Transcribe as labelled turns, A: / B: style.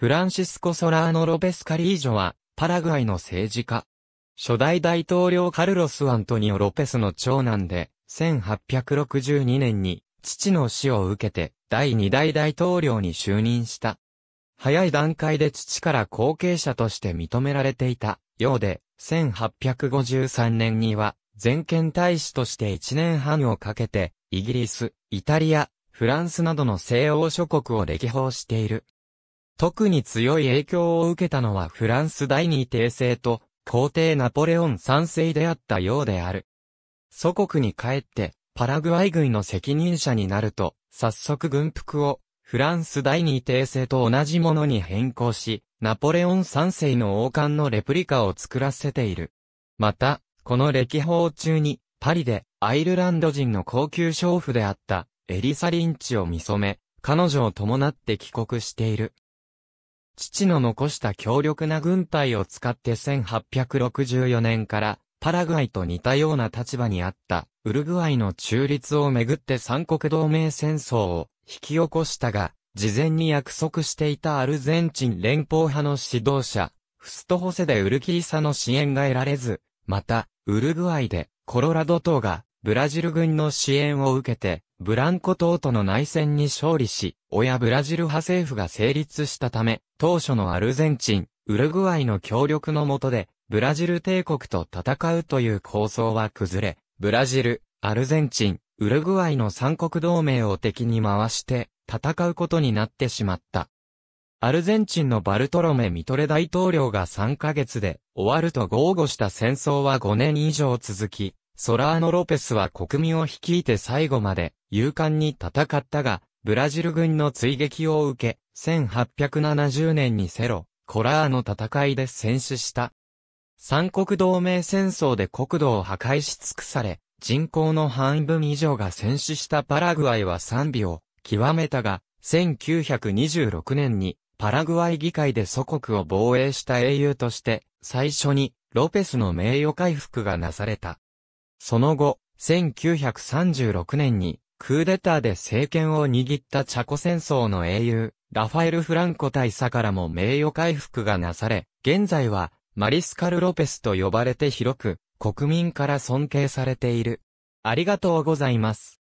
A: フランシスコ・ソラーノ・ロペス・カリージョは、パラグアイの政治家。初代大統領カルロス・アントニオ・ロペスの長男で、1862年に、父の死を受けて、第2代大統領に就任した。早い段階で父から後継者として認められていたようで、1853年には、全権大使として1年半をかけて、イギリス、イタリア、フランスなどの西欧諸国を歴訪している。特に強い影響を受けたのはフランス第二帝政と皇帝ナポレオン三世であったようである。祖国に帰ってパラグアイ軍の責任者になると、早速軍服をフランス第二帝政と同じものに変更し、ナポレオン三世の王冠のレプリカを作らせている。また、この歴訪中に、パリでアイルランド人の高級娼婦であったエリサリンチを見染め、彼女を伴って帰国している。父の残した強力な軍隊を使って1864年からパラグアイと似たような立場にあったウルグアイの中立をめぐって三国同盟戦争を引き起こしたが、事前に約束していたアルゼンチン連邦派の指導者、フストホセでウルキリサの支援が得られず、また、ウルグアイでコロラド島がブラジル軍の支援を受けて、ブランコ島との内戦に勝利し、親ブラジル派政府が成立したため、当初のアルゼンチン、ウルグアイの協力の下で、ブラジル帝国と戦うという構想は崩れ、ブラジル、アルゼンチン、ウルグアイの三国同盟を敵に回して、戦うことになってしまった。アルゼンチンのバルトロメ・ミトレ大統領が3ヶ月で終わると豪語した戦争は5年以上続き、ソラーノ・ロペスは国民を率いて最後まで勇敢に戦ったが、ブラジル軍の追撃を受け、1870年にセロ、コラーの戦いで戦死した。三国同盟戦争で国土を破壊し尽くされ、人口の半分以上が戦死したパラグアイは賛美を極めたが、1926年にパラグアイ議会で祖国を防衛した英雄として、最初にロペスの名誉回復がなされた。その後、1936年に、クーデターで政権を握ったチャコ戦争の英雄、ラファエル・フランコ大佐からも名誉回復がなされ、現在は、マリスカル・ロペスと呼ばれて広く、国民から尊敬されている。ありがとうございます。